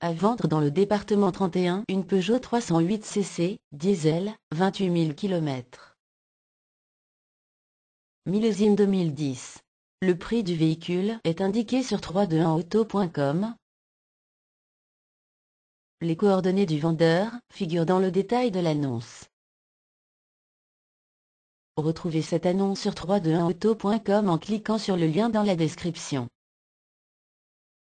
À vendre dans le département 31 une Peugeot 308 cc, diesel, 28 000 km. Millésime 2010. Le prix du véhicule est indiqué sur 321auto.com. Les coordonnées du vendeur figurent dans le détail de l'annonce. Retrouvez cette annonce sur 321auto.com en cliquant sur le lien dans la description.